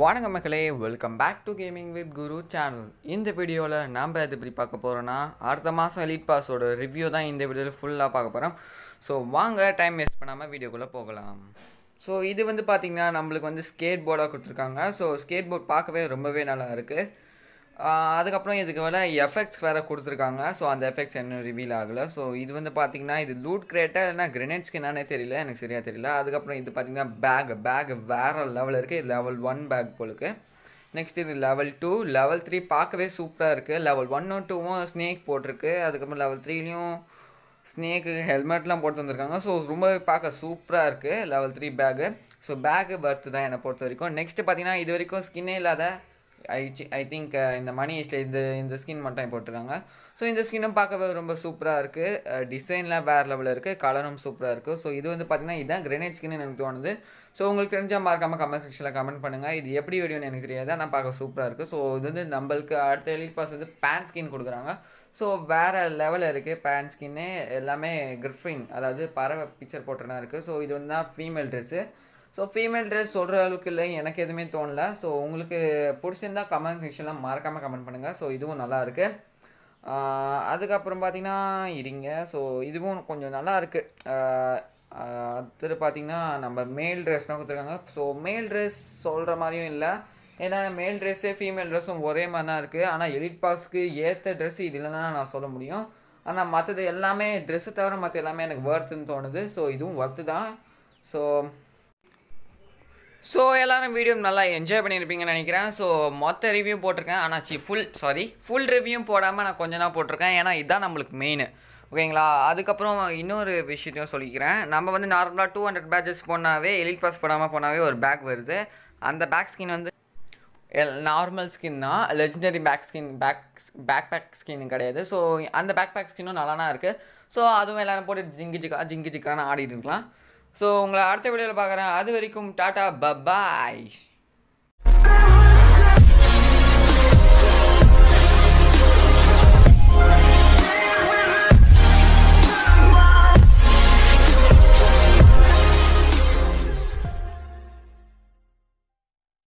வணக்க மக்களே welcome back to gaming with Guru channel இந்த வீடியோவில் நாம் எது எப்படி பார்க்க போகிறோன்னா அடுத்த மாதம் லீட் பாஸோட ரிவ்யூ தான் இந்த வீடியோவில் ஃபுல்லாக பார்க்க போகிறோம் ஸோ வாங்க டைம் வேஸ்ட் பண்ணாமல் வீடியோக்குள்ளே போகலாம் ஸோ இது வந்து பார்த்திங்கன்னா நம்மளுக்கு வந்து ஸ்கேட் போர்டாக கொடுத்துருக்காங்க ஸோ ஸ்கேட் போர்ட் பார்க்கவே ரொம்பவே நல்லா இருக்குது அதுக்கப்புறம் இதுக்கு வேலை எஃபெக்ட்ஸ் வேறு கொடுத்துருக்காங்க ஸோ அந்த எஃபெக்ட்ஸ் இன்னும் ரிவீல் ஆகலை ஸோ இது வந்து பார்த்திங்கன்னா இது லூட் கிரேட்டாக இல்லைனா கிரெனேட்ஸ்க்கு என்னன்னே தெரியல எனக்கு சரியாக தெரியல அதுக்கப்புறம் இது பார்த்திங்கன்னா பேக் பேக் வேறு லெவல் இருக்குது இது லெவல் ஒன் பேக் போலுக்கு நெக்ஸ்ட் இது லெவல் டூ லெவல் த்ரீ பார்க்கவே சூப்பராக இருக்குது லெவல் ஒன்னும் டூவும் ஸ்னேக் போட்டிருக்கு அதுக்கப்புறம் லெவல் த்ரீலேயும் ஸ்னேக்கு ஹெல்மெட்லாம் போட்டு வந்திருக்காங்க ஸோ ரொம்பவே பார்க்க சூப்பராக இருக்குது level three bag so bag worth தான் என்னை பொறுத்த வரைக்கும் நெக்ஸ்ட்டு பார்த்தீங்கன்னா இது வரைக்கும் ஸ்கின்னே இல்லாத ஐ ஐ திங்க் இந்த மணி இஸ்ல இந்த இந்த ஸ்கின் மட்டும் போட்டிருக்காங்க ஸோ இந்த ஸ்கின்னும் பார்க்கவே ரொம்ப சூப்பராக இருக்குது டிசைன்லாம் வேறு லெவலில் இருக்குது கலரும் சூப்பராக இருக்குது ஸோ இது வந்து பார்த்திங்கன்னா இதுதான் கிரேனேட் ஸ்கின்னு எனக்கு தோணுது ஸோ உங்களுக்கு தெரிஞ்சால் மார்க்காமல் கமெண்ட் செக்ஷனில் கமெண்ட் பண்ணுங்கள் இது எப்படி வீடியோன்னு எனக்கு தெரியாது ஆனால் பார்க்க சூப்பராக இருக்குது ஸோ இது வந்து நம்மளுக்கு அடுத்த எழுதி பாஸ் வந்து பேன் ஸ்கின் கொடுக்குறாங்க ஸோ வேறு லெவலில் இருக்குது பேன் ஸ்கின்னு எல்லாமே கிரிஃபின் அதாவது பறவை பிக்சர் போட்டுனா இருக்குது ஸோ இது வந்து தான் female dress so female dress சொல்கிற அளவுக்கு இல்லை எனக்கு எதுவுமே தோணலை ஸோ உங்களுக்கு பிடிச்சிருந்தா கமெண்ட் செக்ஷனில் மறக்காமல் கமெண்ட் பண்ணுங்கள் ஸோ இதுவும் நல்லா இருக்குது அதுக்கப்புறம் பார்த்திங்கன்னா இருங்க ஸோ இதுவும் கொஞ்சம் நல்லா இருக்குது அடுத்தது பார்த்திங்கன்னா நம்ம மேல் ட்ரெஸ்லாம் கொடுத்துருக்காங்க ஸோ மேல் ட்ரெஸ் சொல்கிற மாதிரியும் இல்லை ஏன்னா மேல் ட்ரெஸ்ஸே ஃபீமேல் ட்ரெஸ்ஸும் ஒரே மாதிரி தான் இருக்குது ஆனால் எலிட் பாஸ்க்கு ஏற்ற ட்ரெஸ் இது இல்லைன்னா நான் சொல்ல முடியும் ஆனால் மற்றது எல்லாமே ட்ரெஸ்ஸை தவிர மற்ற எல்லாமே எனக்கு வர்த்துன்னு தோணுது ஸோ இதுவும் ஒர்த்து தான் ஸோ ஸோ எல்லோரும் வீடியோ நல்லா என்ஜாய் பண்ணியிருப்பீங்கன்னு நினைக்கிறேன் ஸோ மொத்த ரிவ்யூ போட்டிருக்கேன் ஆனால் சி ஃபுல் சாரி ஃபுல் ரிவ்யூவும் போடாமல் நான் கொஞ்ச நாள் போட்டிருக்கேன் ஏன்னா இதுதான் நம்மளுக்கு மெயின் ஓகேங்களா அதுக்கப்புறம் இன்னொரு விஷயத்தையும் சொல்லிக்கிறேன் நம்ம வந்து நார்மலாக டூ ஹண்ட்ரட் பேட்சஸ் போனாவே எலிட் பாஸ் போடாமல் போனாவே ஒரு பேக் வருது அந்த பேக் ஸ்கின் வந்து எல் நார்மல் ஸ்கின் தான் legendary bag skin bag backpack skin கிடையாது ஸோ அந்த பேக் பேக் ஸ்கின்னும் தான் இருக்குது ஸோ அதுவும் எல்லோரும் போட்டு ஜிங்கி ஜிக்கா ஜிங்கி ஜிக்கான்னு ஆடிட்டு இருக்கலாம் ஸோ உங்களை அடுத்த வீடியோவில் பார்க்குறேன் அது வரைக்கும் டாடா பபாய்